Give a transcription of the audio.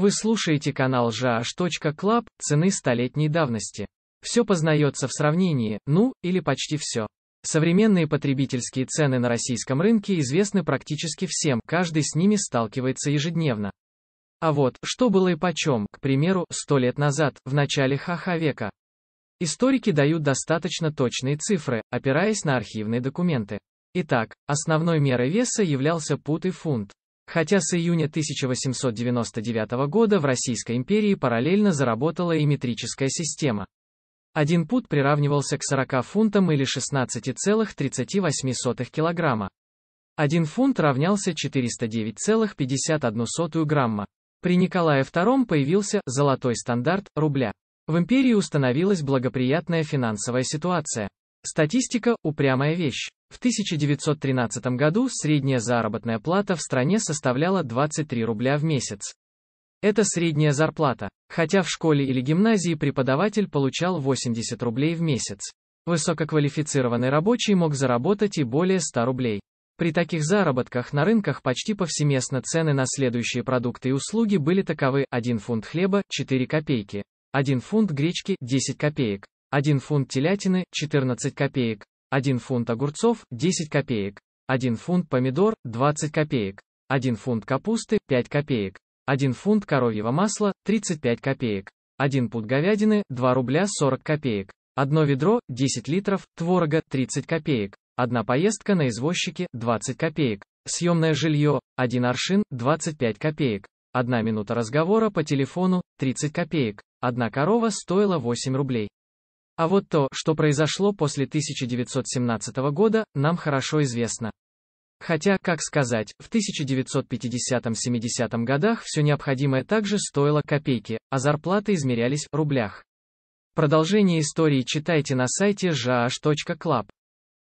Вы слушаете канал jh.club, цены столетней давности. Все познается в сравнении, ну, или почти все. Современные потребительские цены на российском рынке известны практически всем, каждый с ними сталкивается ежедневно. А вот, что было и почем, к примеру, 100 лет назад, в начале ха-ха века. Историки дают достаточно точные цифры, опираясь на архивные документы. Итак, основной мерой веса являлся пут и фунт. Хотя с июня 1899 года в Российской империи параллельно заработала и метрическая система. Один пут приравнивался к 40 фунтам или 16,38 килограмма. Один фунт равнялся 409,51 грамма. При Николае II появился «золотой стандарт» рубля. В империи установилась благоприятная финансовая ситуация. Статистика – упрямая вещь. В 1913 году средняя заработная плата в стране составляла 23 рубля в месяц. Это средняя зарплата, хотя в школе или гимназии преподаватель получал 80 рублей в месяц. Высококвалифицированный рабочий мог заработать и более 100 рублей. При таких заработках на рынках почти повсеместно цены на следующие продукты и услуги были таковы 1 фунт хлеба 4 копейки, 1 фунт гречки 10 копеек, 1 фунт телятины 14 копеек, 1 фунт огурцов, 10 копеек, 1 фунт помидор, 20 копеек, 1 фунт капусты, 5 копеек, 1 фунт коровьего масла, 35 копеек, 1 пуд говядины, 2 рубля 40 копеек, 1 ведро, 10 литров, творога, 30 копеек, 1 поездка на извозчике, 20 копеек, съемное жилье, 1 аршин, 25 копеек, 1 минута разговора по телефону, 30 копеек, 1 корова стоила 8 рублей. А вот то, что произошло после 1917 года, нам хорошо известно. Хотя, как сказать, в 1950-70 годах все необходимое также стоило копейки, а зарплаты измерялись в рублях. Продолжение истории читайте на сайте jh.club.